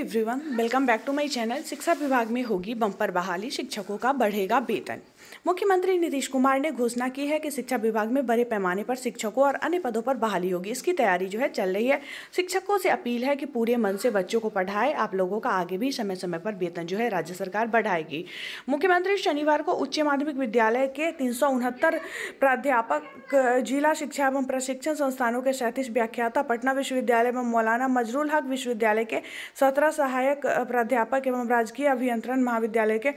everyone welcome back to my channel शिक्षा विभाग में होगी बम्पर बहाली शिक्षकों का बढ़ेगा वेतन मुख्यमंत्री नीतीश कुमार ने घोषणा की है कि शिक्षा विभाग में बड़े पैमाने पर शिक्षकों और अन्य पदों पर बहाली होगी इसकी तैयारी जो है चल रही है शिक्षकों से अपील है कि पूरे मन से बच्चों को पढ़ाए आप लोगों का आगे भी समय समय पर वेतन जो है राज्य सरकार बढ़ाएगी मुख्यमंत्री शनिवार को उच्च माध्यमिक विद्यालय के तीन प्राध्यापक जिला शिक्षा एवं प्रशिक्षण संस्थानों के सैंतीस व्याख्याता पटना विश्वविद्यालय में मौलाना मजरूल हक विश्वविद्यालय के सत्रह सत्रह सहायक प्राध्यापक एवं राजकीय अभियंत्रण महाविद्यालय के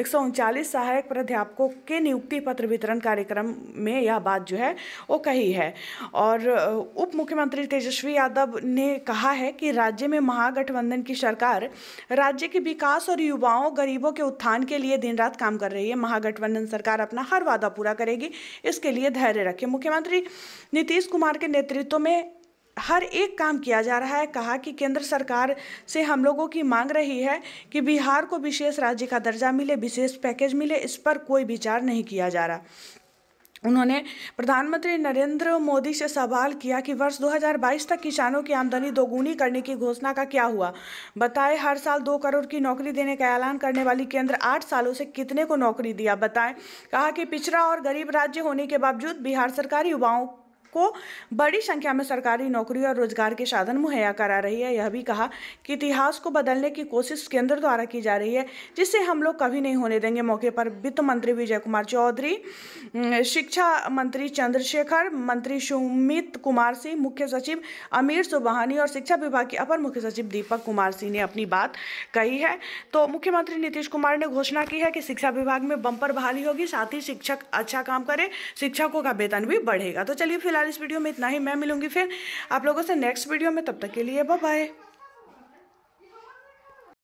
एक सहायक प्राध्यापकों के नियुक्ति पत्र वितरण कार्यक्रम में यह बात जो है वो कही है और उप मुख्यमंत्री तेजस्वी यादव ने कहा है कि राज्य में महागठबंधन की सरकार राज्य के विकास और युवाओं गरीबों के उत्थान के लिए दिन रात काम कर रही है महागठबंधन सरकार अपना हर वादा पूरा करेगी इसके लिए धैर्य रखें मुख्यमंत्री नीतीश कुमार के नेतृत्व में हर एक काम किया जा रहा है कहा कि केंद्र सरकार से हम लोगों की मांग रही है कि बिहार को विशेष राज्य का दर्जा मिले विशेष पैकेज मिले इस पर कोई विचार नहीं किया जा रहा उन्होंने प्रधानमंत्री नरेंद्र मोदी से सवाल किया कि वर्ष 2022 तक किसानों की आमदनी दोगुनी करने की घोषणा का क्या हुआ बताएं हर साल दो करोड़ की नौकरी देने का ऐलान करने वाली केंद्र आठ सालों से कितने को नौकरी दिया बताएं कहा कि पिछड़ा और गरीब राज्य होने के बावजूद बिहार सरकार युवाओं को बड़ी संख्या में सरकारी नौकरी और रोजगार के साधन मुहैया करा रही है यह भी कहा कि इतिहास को बदलने की कोशिश केंद्र द्वारा की जा रही है जिससे हम लोग कभी नहीं होने देंगे मौके पर वित्त मंत्री विजय कुमार चौधरी शिक्षा मंत्री चंद्रशेखर मंत्री सुमित कुमार सिंह मुख्य सचिव अमीर सुबहानी और शिक्षा विभाग के अपर मुख्य सचिव दीपक कुमार सिंह ने अपनी बात कही है तो मुख्यमंत्री नीतीश कुमार ने घोषणा की है कि शिक्षा विभाग में बंपर बहाली होगी साथ ही शिक्षक अच्छा काम करें शिक्षकों का वेतन भी बढ़ेगा तो चलिए फिलहाल फिलहाल इस वीडियो में इतना ही मैं मिलूंगी फिर आप लोगों से नेक्स्ट वीडियो में तब तक के लिए बाय